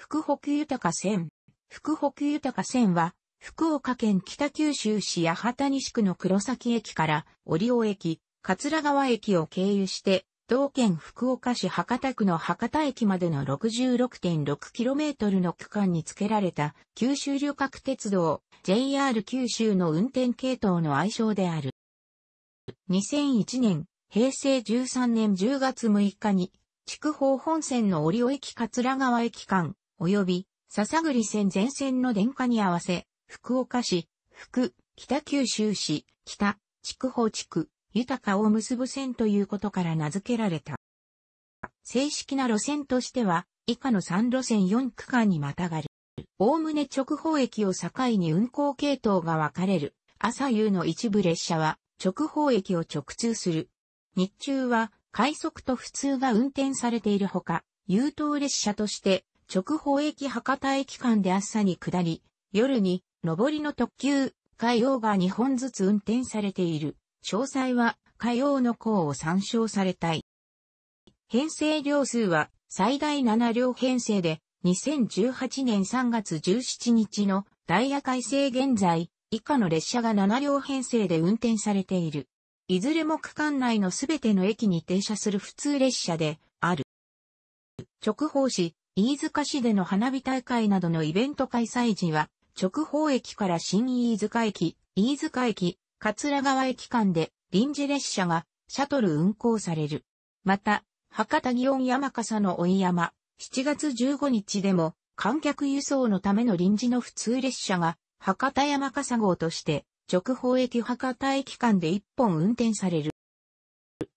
福北豊線。福北豊線は、福岡県北九州市八幡西区の黒崎駅から折尾駅、桂川駅を経由して、同県福岡市博多区の博多駅までの 66.6km の区間に付けられた九州旅客鉄道 JR 九州の運転系統の愛称である。2001年、平成13年10月6日に、筑豊本線の折尾駅桂川駅間、及び、笹栗線全線の電化に合わせ、福岡市、福、北九州市、北、筑豊地区、豊を結ぶ線ということから名付けられた。正式な路線としては、以下の3路線4区間にまたがる。おおむね直方駅を境に運行系統が分かれる。朝夕の一部列車は直方駅を直通する。日中は快速と普通が運転されているほか、優等列車として直方駅博多駅間で朝に下り、夜に上りの特急、海洋が2本ずつ運転されている。詳細は海洋の項を参照されたい。編成量数は最大7両編成で、2018年3月17日のダイヤ改正現在、以下の列車が7両編成で運転されている。いずれも区間内のすべての駅に停車する普通列車である。直方市、飯塚市での花火大会などのイベント開催時は、直方駅から新飯塚駅、飯塚駅、桂川駅間で臨時列車がシャトル運行される。また、博多祇園山笠の追山、7月15日でも観客輸送のための臨時の普通列車が博多山笠号として直方駅博多駅間で1本運転される。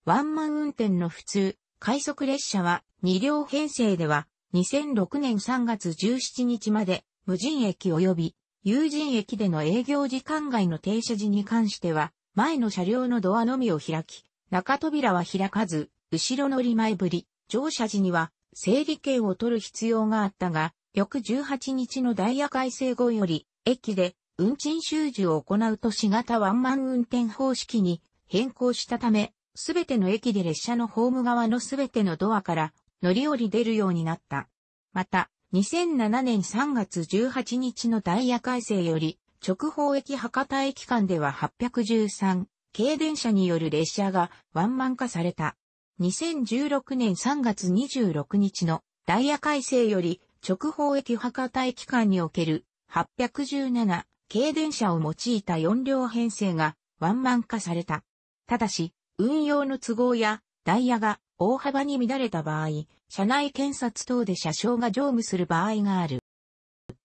ワンマン運転の普通、快速列車は2両編成では2006年3月17日まで、無人駅及び、有人駅での営業時間外の停車時に関しては、前の車両のドアのみを開き、中扉は開かず、後ろ乗り前ぶり、乗車時には、整理券を取る必要があったが、翌18日のダイヤ改正後より、駅で運賃収受を行う都市型ワンマン運転方式に変更したため、すべての駅で列車のホーム側のすべてのドアから乗り降り出るようになった。また、2007年3月18日のダイヤ改正より、直方駅博多駅間では813、軽電車による列車がワンマン化された。2016年3月26日のダイヤ改正より直方駅博多駅間における817軽電車を用いた4両編成がワンマン化された。ただし、運用の都合やダイヤが大幅に乱れた場合、車内検察等で車掌が乗務する場合がある。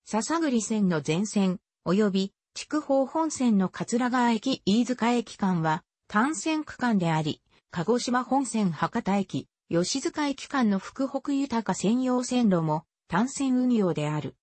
笹栗線の全線、及び、筑豊本線の桂川駅、飯塚駅間は、単線区間であり、鹿児島本線博多駅、吉塚駅間の福北豊専用線路も、単線運用である。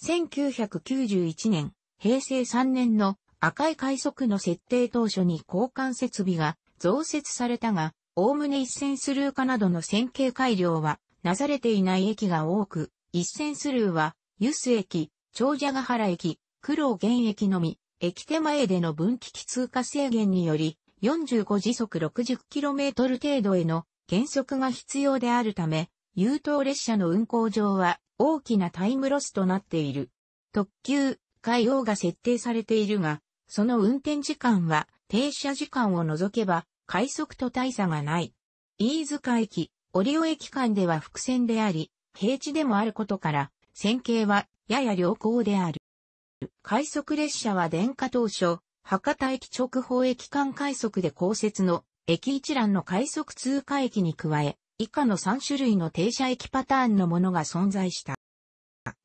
1991年、平成3年の赤い快速の設定当初に交換設備が増設されたが、おおむね一線スルー化などの線形改良はなされていない駅が多く、一線スルーは、ユス駅、長者ヶ原駅、九郎原駅のみ、駅手前での分岐器通過制限により、45時速 60km 程度への減速が必要であるため、優等列車の運行上は大きなタイムロスとなっている。特急、海王が設定されているが、その運転時間は停車時間を除けば快速と大差がない。飯塚駅、リ尾駅間では伏線であり、平地でもあることから、線形はやや良好である。快速列車は電化当初、博多駅直方駅間快速で公設の駅一覧の快速通過駅に加え、以下の3種類の停車駅パターンのものが存在した。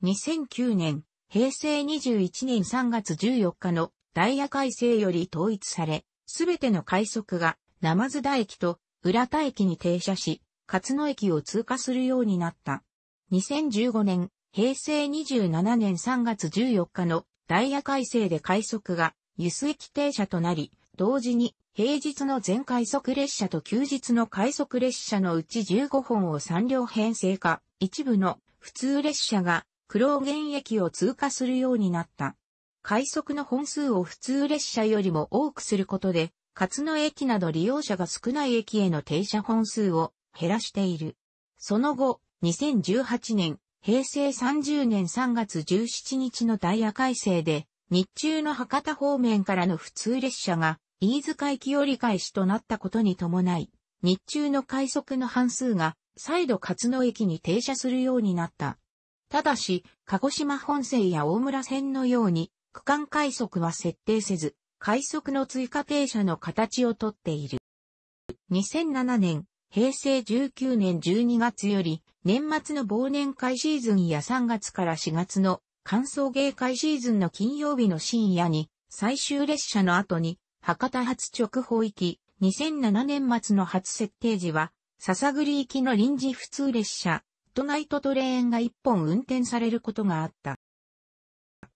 2009年、平成21年3月14日のダイヤ改正より統一され、すべての快速が生津田駅と浦田駅に停車し、勝野駅を通過するようになった。2015年、平成27年3月14日のダイヤ改正で快速が輸出駅停車となり、同時に平日の全快速列車と休日の快速列車のうち15本を3両編成化、一部の普通列車が黒原駅を通過するようになった。快速の本数を普通列車よりも多くすることで、勝野駅など利用者が少ない駅への停車本数を減らしている。その後、2018年、平成30年3月17日のダイヤ改正で、日中の博多方面からの普通列車が、飯塚駅折り返しとなったことに伴い、日中の快速の半数が、再度勝野駅に停車するようになった。ただし、鹿児島本線や大村線のように、区間快速は設定せず、快速の追加停車の形をとっている。2007年、平成19年12月より、年末の忘年会シーズンや3月から4月の歓送迎会シーズンの金曜日の深夜に、最終列車の後に、博多発直方行き、2007年末の初設定時は、笹栗行きの臨時普通列車、トナイトトレーンが1本運転されることがあった。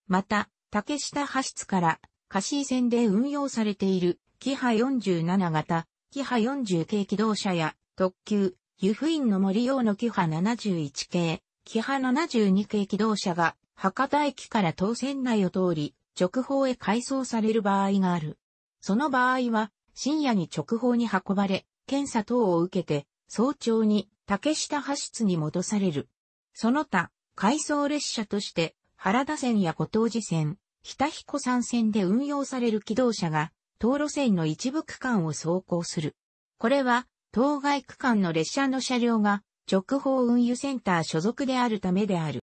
また、竹下派室からシー線で運用されている、キハ47型、キハ40系機動車や、特急、ユフインの森用のキハ71系、キハ72系機動車が、博多駅から当線内を通り、直方へ改装される場合がある。その場合は、深夜に直方に運ばれ、検査等を受けて、早朝に竹下派出に戻される。その他、回送列車として、原田線や小東寺線、日田彦山線で運用される機動車が、道路線の一部区間を走行する。これは、当該区間の列車の車両が、直方運輸センター所属であるためである。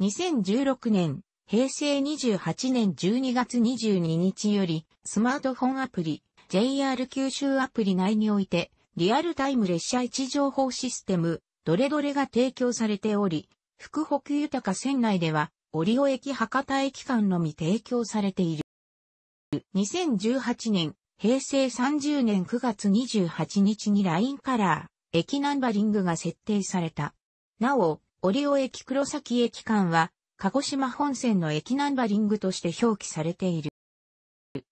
2016年、平成28年12月22日より、スマートフォンアプリ、JR 九州アプリ内において、リアルタイム列車位置情報システム、どれどれが提供されており、福北豊か線内では、折尾駅博多駅間のみ提供されている。2018年、平成30年9月28日にラインカラー、駅ナンバリングが設定された。なお、折尾駅黒崎駅間は、鹿児島本線の駅ナンバリングとして表記されている。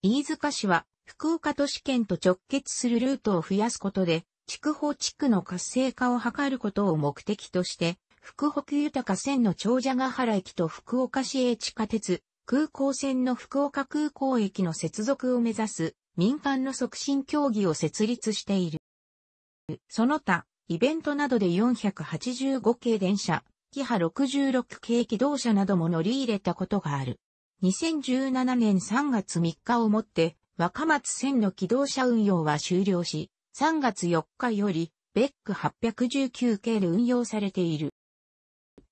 飯塚市は、福岡都市圏と直結するルートを増やすことで、筑豊地区の活性化を図ることを目的として、福北豊線の長者ヶ原駅と福岡市営地下鉄、空港線の福岡空港駅の接続を目指す民間の促進協議を設立している。その他、イベントなどで485系電車、キハ66系機動車なども乗り入れたことがある。2017年3月3日をもって、若松線の機動車運用は終了し、3月4日より、ベック819系で運用されている。